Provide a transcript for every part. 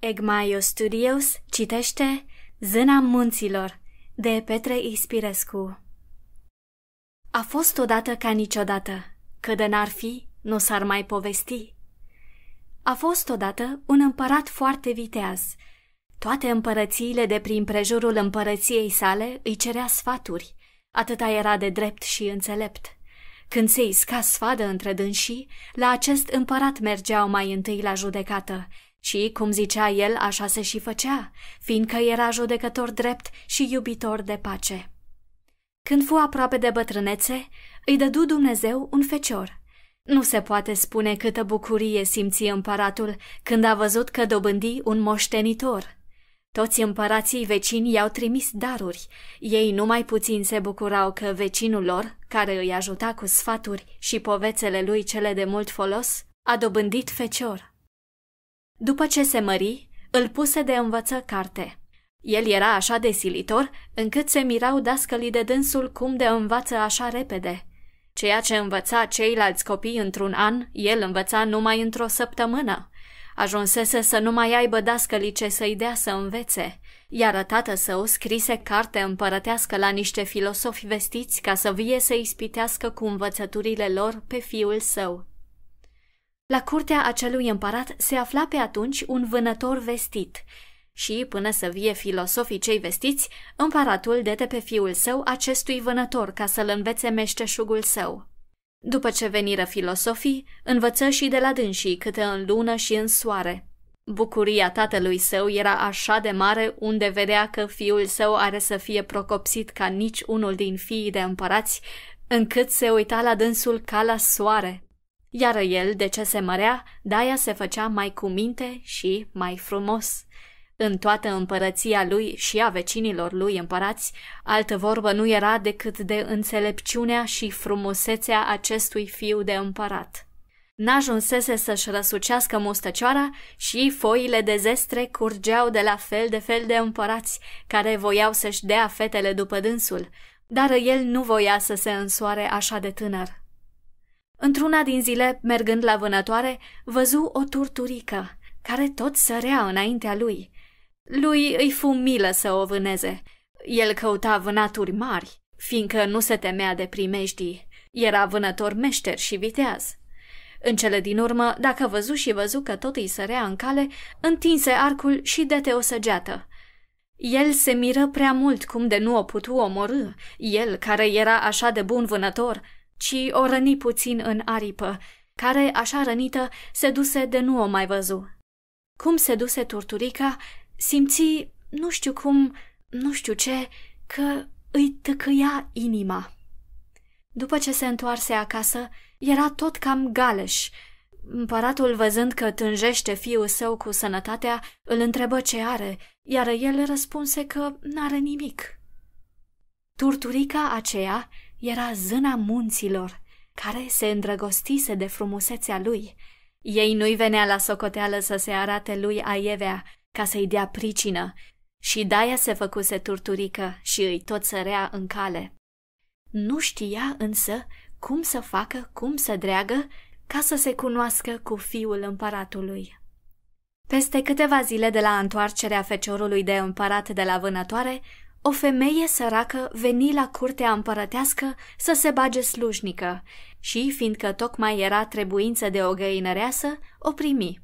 Egmaio Studios citește Zâna munților de Petre Ispirescu A fost odată ca niciodată, că de n-ar fi, nu s-ar mai povesti. A fost odată un împărat foarte viteaz. Toate împărățiile de prin prejurul împărăției sale îi cerea sfaturi, atâta era de drept și înțelept. Când se isca sfadă între dânsii, la acest împărat mergeau mai întâi la judecată – și, cum zicea el, așa se și făcea, fiindcă era judecător drept și iubitor de pace. Când fu aproape de bătrânețe, îi dădu Dumnezeu un fecior. Nu se poate spune câtă bucurie simți împăratul când a văzut că dobândi un moștenitor. Toți împărații vecini i-au trimis daruri. Ei numai puțin se bucurau că vecinul lor, care îi ajuta cu sfaturi și povețele lui cele de mult folos, a dobândit fecior. După ce se mări, îl puse de învăță carte. El era așa de silitor, încât se mirau dascălii de dânsul cum de învață așa repede. Ceea ce învăța ceilalți copii într-un an, el învăța numai într-o săptămână. Ajunsese să nu mai aibă dascălii ce să-i dea să învețe, iar tată său scrise carte împărătească la niște filosofi vestiți ca să vie să ispitească cu învățăturile lor pe fiul său. La curtea acelui împărat se afla pe atunci un vânător vestit și, până să vie filosofii cei vestiți, împăratul dete pe fiul său acestui vânător ca să-l învețe meșteșugul său. După ce veniră filosofii, învăță și de la dânsii câte în lună și în soare. Bucuria tatălui său era așa de mare unde vedea că fiul său are să fie procopsit ca nici unul din fiii de împărați, încât se uita la dânsul ca la soare. Iar el, de ce se mărea, daia se făcea mai cu minte și mai frumos. În toată împărăția lui și a vecinilor lui împărați, altă vorbă nu era decât de înțelepciunea și frumusețea acestui fiu de împărat. N-ajunsese să-și răsucească mustăcioara și foile de zestre curgeau de la fel de fel de împărați care voiau să-și dea fetele după dânsul, dar el nu voia să se însoare așa de tânăr. Într-una din zile, mergând la vânătoare, văzu o turturică, care tot sărea înaintea lui. Lui îi fu milă să o vâneze. El căuta vânaturi mari, fiindcă nu se temea de primejdii. Era vânător meșter și viteaz. În cele din urmă, dacă văzu și văzu că tot îi sărea în cale, întinse arcul și dete o săgeată. El se miră prea mult cum de nu o putu omorâ, el care era așa de bun vânător – ci o răni puțin în aripă, care, așa rănită, se duse de nu o mai văzu. Cum se duse turturica, simți, nu știu cum, nu știu ce, că îi tăcăia inima. După ce se întoarse acasă, era tot cam galeș. Împăratul, văzând că tânjește fiul său cu sănătatea, îl întrebă ce are, iar el răspunse că n-are nimic. Turturica aceea era zâna munților, care se îndrăgostise de frumusețea lui. Ei nu-i venea la socoteală să se arate lui Aievea ca să-i dea pricină și daia se făcuse turturică și îi tot sărea în cale. Nu știa însă cum să facă, cum să dreagă, ca să se cunoască cu fiul împăratului. Peste câteva zile de la întoarcerea feciorului de împărat de la vânătoare, o femeie săracă veni la curtea împărătească să se bage slujnică și, fiindcă tocmai era trebuință de o găinăreasă, o primi.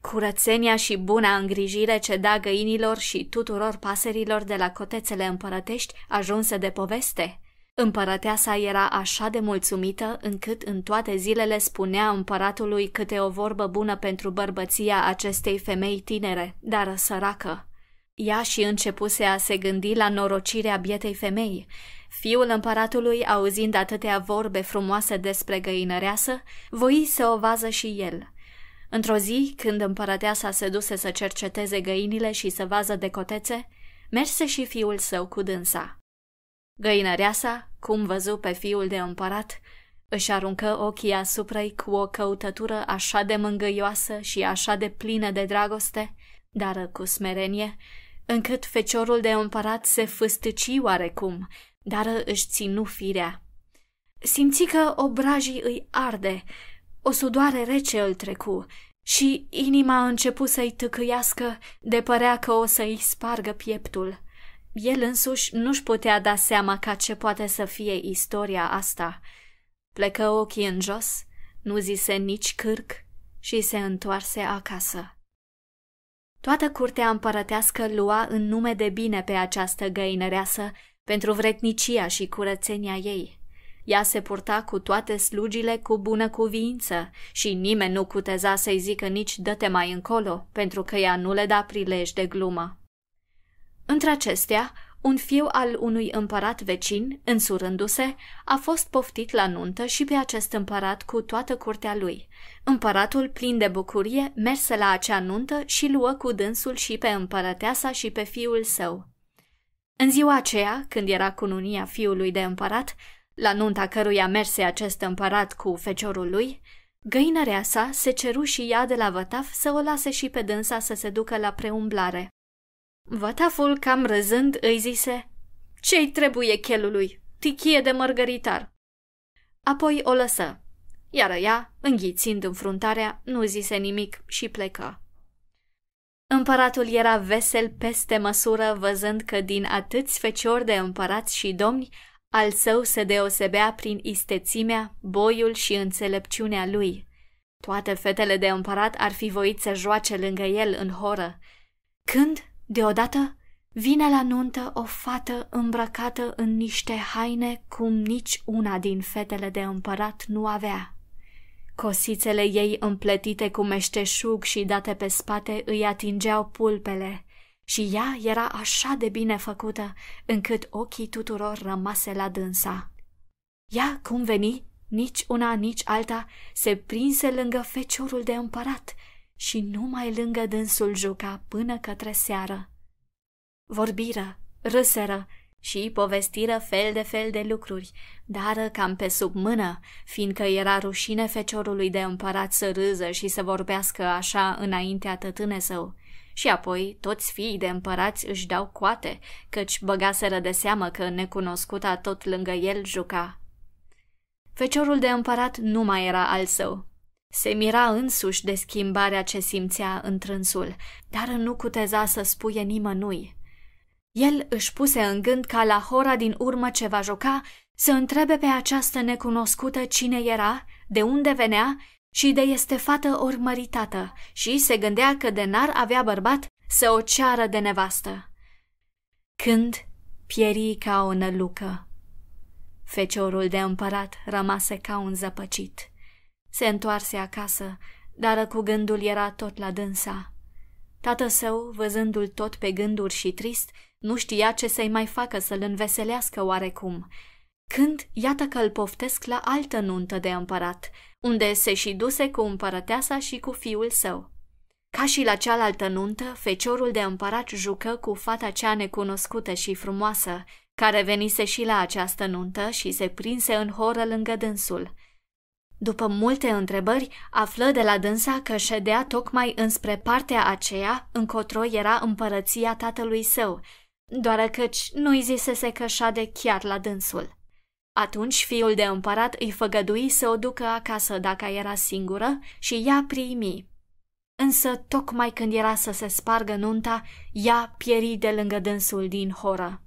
Curățenia și buna îngrijire ce da găinilor și tuturor paserilor de la cotețele împărătești ajunse de poveste. Împărăteasa era așa de mulțumită încât în toate zilele spunea împăratului câte o vorbă bună pentru bărbăția acestei femei tinere, dar săracă. Ea și începuse a se gândi la norocirea bietei femei. Fiul împăratului, auzind atâtea vorbe frumoase despre găinăreasă, voi să o vază și el. Într-o zi, când împărăteasa se duse să cerceteze găinile și să vază de cotețe, merse și fiul său cu dânsa. Găinăreasa, cum văzu pe fiul de împărat, își aruncă ochii asupra cu o căutătură așa de mângâioasă și așa de plină de dragoste, dar cu smerenie, încât feciorul de împărat se fâstăci oarecum, dar își ținu firea. Simți că obrajii îi arde, o sudoare rece îl trecu și inima a început să-i tăcăiască de părea că o să-i spargă pieptul. El însuși nu-și putea da seama ca ce poate să fie istoria asta. Plecă ochii în jos, nu zise nici cârc și se întoarse acasă. Toată curtea împărătească lua în nume de bine pe această găinăreasă pentru vretnicia și curățenia ei. Ea se purta cu toate slugile cu bună cuviință și nimeni nu cuteza să-i zică nici dă-te mai încolo, pentru că ea nu le da prilej de glumă. Între acestea, un fiu al unui împărat vecin, însurându-se, a fost poftit la nuntă și pe acest împărat cu toată curtea lui. Împăratul, plin de bucurie, merse la acea nuntă și luă cu dânsul și pe împărăteasa și pe fiul său. În ziua aceea, când era cununia fiului de împărat, la nunta căruia merse acest împărat cu feciorul lui, găinărea sa se ceru și ea de la vătaf să o lase și pe dânsa să se ducă la preumblare. Vataful, cam râzând, îi zise Ce-i trebuie chelului? Tichie de mărgăritar. Apoi o lăsă, iar ea, înghițind înfruntarea, nu zise nimic și plecă. Împăratul era vesel peste măsură văzând că din atâți feciori de împărați și domni, al său se deosebea prin istețimea, boiul și înțelepciunea lui. Toate fetele de împărat ar fi voit să joace lângă el în horă. Când, Deodată vine la nuntă o fată îmbrăcată în niște haine cum nici una din fetele de împărat nu avea. Cosițele ei împletite cu meșteșug și date pe spate îi atingeau pulpele și ea era așa de bine făcută încât ochii tuturor rămase la dânsa. Ea, cum veni, nici una, nici alta, se prinse lângă feciorul de împărat – și numai lângă dânsul juca până către seară. Vorbiră, râseră și povestiră fel de fel de lucruri, dar cam pe sub mână, fiindcă era rușine feciorului de împărat să râză și să vorbească așa înaintea tătâne său. Și apoi toți fiii de împărați își dau coate, căci băgaseră de seamă că necunoscuta tot lângă el juca. Feciorul de împărat nu mai era al său, se mira însuși de schimbarea ce simțea în trânsul, dar nu cuteza să spuie nimănui. El își puse în gând ca la hora din urmă ce va juca să întrebe pe această necunoscută cine era, de unde venea și de este fată ori și se gândea că de n-ar avea bărbat să o ceară de nevastă. Când pieri ca o nălucă. Feciorul de împărat rămase ca un zăpăcit. Se întoarse acasă, dar cu gândul era tot la dânsa. Tată său, văzându-l tot pe gânduri și trist, nu știa ce să-i mai facă să-l înveselească oarecum. Când, iată că îl poftesc la altă nuntă de împărat, unde se și duse cu împărăteasa și cu fiul său. Ca și la cealaltă nuntă, feciorul de împărat jucă cu fata cea necunoscută și frumoasă, care venise și la această nuntă și se prinse în horă lângă dânsul. După multe întrebări, află de la dânsa că ședea tocmai înspre partea aceea încotro era împărăția tatălui său, doar căci nu-i zisese că șade chiar la dânsul. Atunci fiul de împărat îi făgădui să o ducă acasă dacă era singură și ea primi. Însă, tocmai când era să se spargă nunta, ea pieri de lângă dânsul din horă.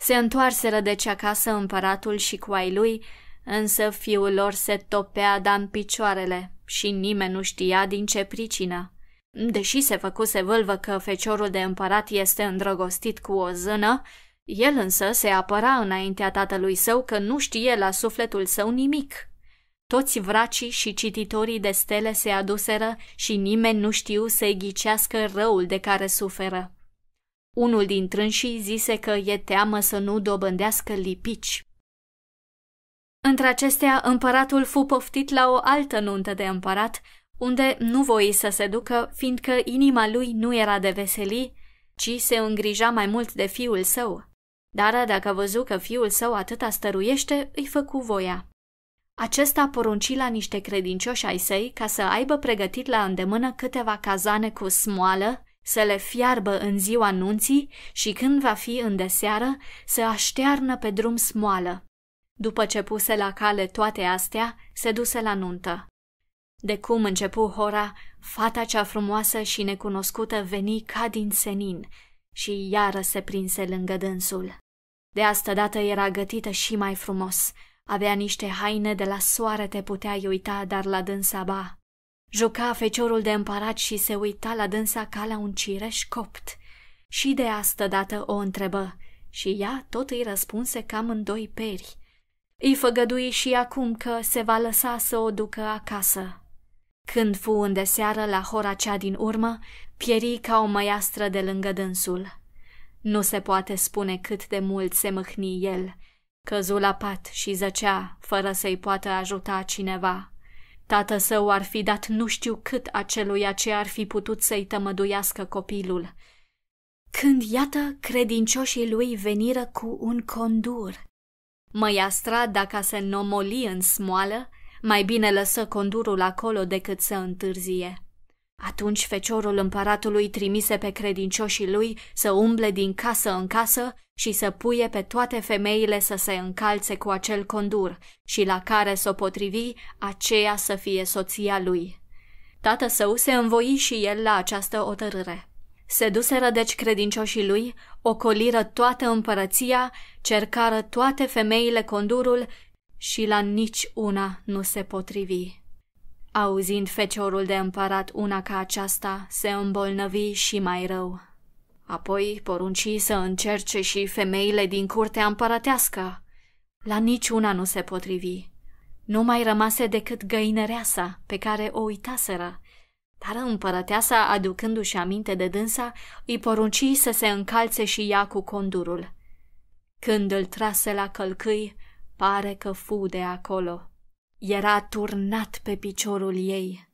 Se întoarseră deci acasă împăratul și ai lui, însă fiul lor se topea da în picioarele și nimeni nu știa din ce pricină. Deși se făcuse vâlvă că feciorul de împărat este îndrăgostit cu o zână, el însă se apăra înaintea tatălui său că nu știe la sufletul său nimic. Toți vracii și cititorii de stele se aduseră și nimeni nu știu să-i ghicească răul de care suferă. Unul din trânsii zise că e teamă să nu dobândească lipici între acestea, împăratul fu poftit la o altă nuntă de împărat, unde nu voi să se ducă, fiindcă inima lui nu era de veselii, ci se îngrija mai mult de fiul său. Dar dacă văzu că fiul său atâta stăruiește, îi făcu voia. Acesta porunci la niște credincioși ai săi ca să aibă pregătit la îndemână câteva cazane cu smoală, să le fiarbă în ziua nunții și când va fi în deseară, să aștearnă pe drum smoală. După ce puse la cale toate astea, se duse la nuntă. De cum începu Hora, fata cea frumoasă și necunoscută veni ca din senin și iară se prinse lângă dânsul. De asta dată era gătită și mai frumos, avea niște haine de la soare te putea uita, dar la dânsa ba. Juca feciorul de împărat și se uita la dânsa ca la un cireș copt. Și de asta dată o întrebă și ea tot îi răspunse cam în doi peri – îi făgădui și acum că se va lăsa să o ducă acasă. Când fu îndeseară la hora cea din urmă, pieri ca o măiastră de lângă dânsul. Nu se poate spune cât de mult se mâhni el, căzu la pat și zăcea, fără să-i poată ajuta cineva. Tată său ar fi dat nu știu cât aceluia ce ar fi putut să-i tămăduiască copilul. Când, iată, credincioșii lui veniră cu un condur, Mă ia strada ca se nomoli în smoală, mai bine lăsă condurul acolo decât să întârzie. Atunci feciorul împăratului trimise pe credincioșii lui să umble din casă în casă și să puie pe toate femeile să se încalțe cu acel condur și la care s-o potrivi, aceea să fie soția lui. Tată său se învoi și el la această otărâre. Se duseră deci credincioșii lui, ocoliră toată împărăția, cercară toate femeile condurul și la nici una nu se potrivi. Auzind feciorul de împărat una ca aceasta, se îmbolnăvi și mai rău. Apoi porunci să încerce și femeile din curtea împărătească. La niciuna nu se potrivi. Nu mai rămase decât găinăreasa pe care o uitaseră dar împărăteasa, aducându-și aminte de dânsa, îi porunci să se încalțe și ea cu condurul. Când îl trase la călcâi, pare că fu de acolo. Era turnat pe piciorul ei.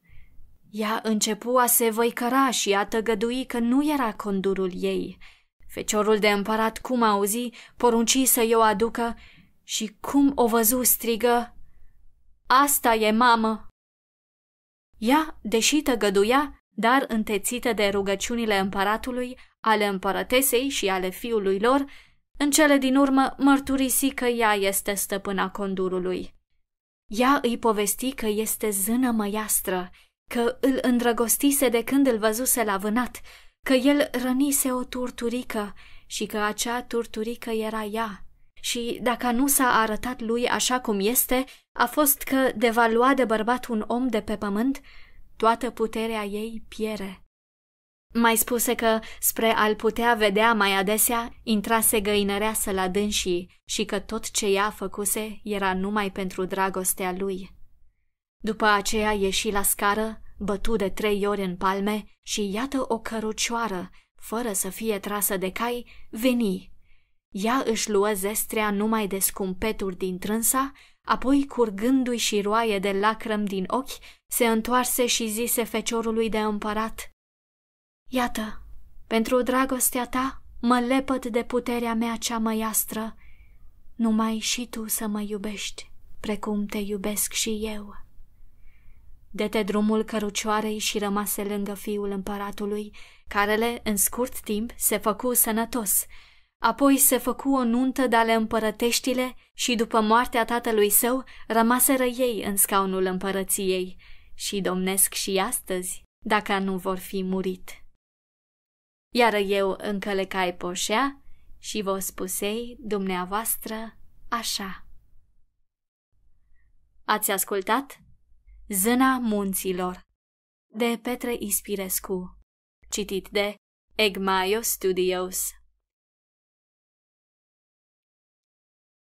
Ea începu a se văicăra și a tăgădui că nu era condurul ei. Feciorul de împărat, cum auzi, porunci să-i o aducă și cum o văzu strigă, Asta e mamă!" Ea, deși tăgăduia, dar întețită de rugăciunile împăratului, ale împărătesei și ale fiului lor, în cele din urmă mărturisi că ea este stăpâna condurului. Ea îi povesti că este zână măiastră, că îl îndrăgostise de când îl văzuse la vânat, că el rănise o turturică și că acea turturică era ea, și, dacă nu s-a arătat lui așa cum este, a fost că devalua de bărbat un om de pe pământ, toată puterea ei piere. Mai spuse că, spre a-l putea vedea mai adesea, intrase găinăreasă la dânsii și că tot ce ea făcuse era numai pentru dragostea lui. După aceea ieși la scară, bătu de trei ori în palme și iată o cărucioară, fără să fie trasă de cai, veni ea își luă zestrea numai de scumpeturi din trânsa, apoi, curgându-i și roaie de lacrăm din ochi, se întoarse și zise feciorului de împărat, Iată, pentru dragostea ta mă lepăt de puterea mea cea măiastră, numai și tu să mă iubești, precum te iubesc și eu. Dete drumul cărucioarei și rămase lângă fiul împăratului, carele, în scurt timp, se făcu sănătos, Apoi se făcu o nuntă de ale împărăteștile și după moartea tatălui său rămaseră ei în scaunul împărăției și domnesc și astăzi, dacă nu vor fi murit. Iar eu cai poșea și vă spusei dumneavoastră așa. Ați ascultat Zâna munților de Petre Ispirescu, citit de Egmaio Studios.